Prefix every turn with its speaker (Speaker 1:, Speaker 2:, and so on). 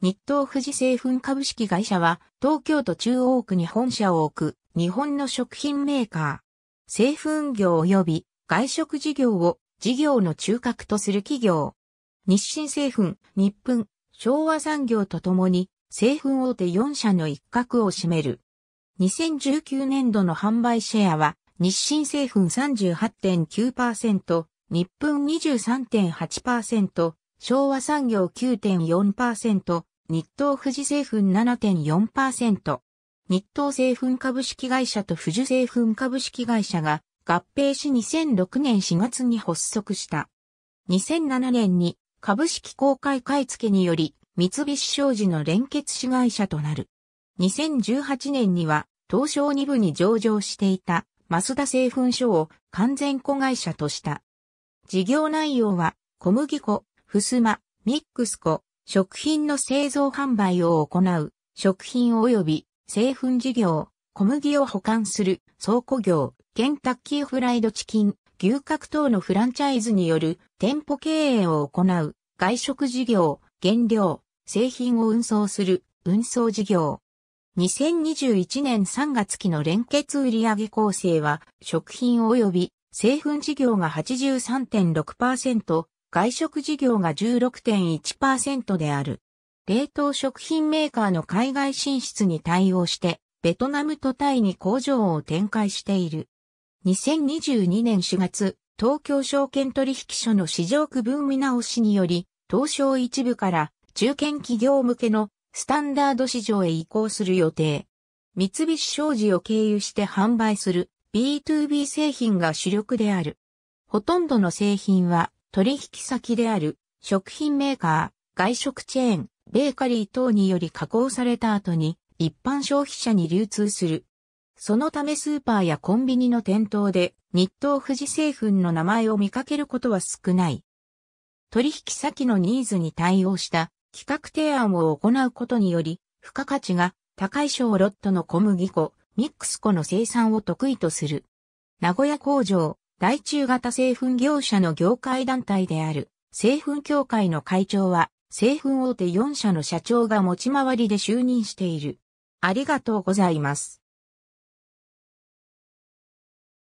Speaker 1: 日東富士製粉株式会社は、東京都中央区に本社を置く、日本の食品メーカー。製粉業及び外食事業を事業の中核とする企業。日清製粉、日本、昭和産業とともに、製粉大手4社の一角を占める。2019年度の販売シェアは、日清製粉38.9%、日本23.8%、昭和産業9.4%、日東富士製粉7.4%、日東製粉株式会社と富士製粉株式会社が合併し2006年4月に発足した。2007年に株式公開買付により三菱商事の連結子会社となる。2018年には東証2部に上場していた増田製粉所を完全子会社とした。事業内容は小麦粉、ふすま、ミックスコ、食品の製造販売を行う、食品及び製粉事業、小麦を保管する倉庫業、ケンタッキーフライドチキン、牛角等のフランチャイズによる店舗経営を行う外食事業、原料、製品を運送する運送事業。2021年3月期の連結売上構成は食品及び製粉事業が83.6%、外食事業が16.1%である。冷凍食品メーカーの海外進出に対応して、ベトナムとタイに工場を展開している。2022年4月、東京証券取引所の市場区分見直しにより、東証一部から中堅企業向けのスタンダード市場へ移行する予定。三菱商事を経由して販売する B2B 製品が主力である。ほとんどの製品は取引先である食品メーカー、外食チェーン、ベーカリー等により加工された後に一般消費者に流通する。そのためスーパーやコンビニの店頭で日東富士製粉の名前を見かけることは少ない。取引先のニーズに対応した企画提案を行うことにより、付加価値が高い小ロットの小麦粉、ミックス粉の生産を得意とする。名古屋工場、大中型製粉業者の業界団体である、製粉協会の会長は、製粉大手4社の社長が持ち回りで就任している。ありがとうございます。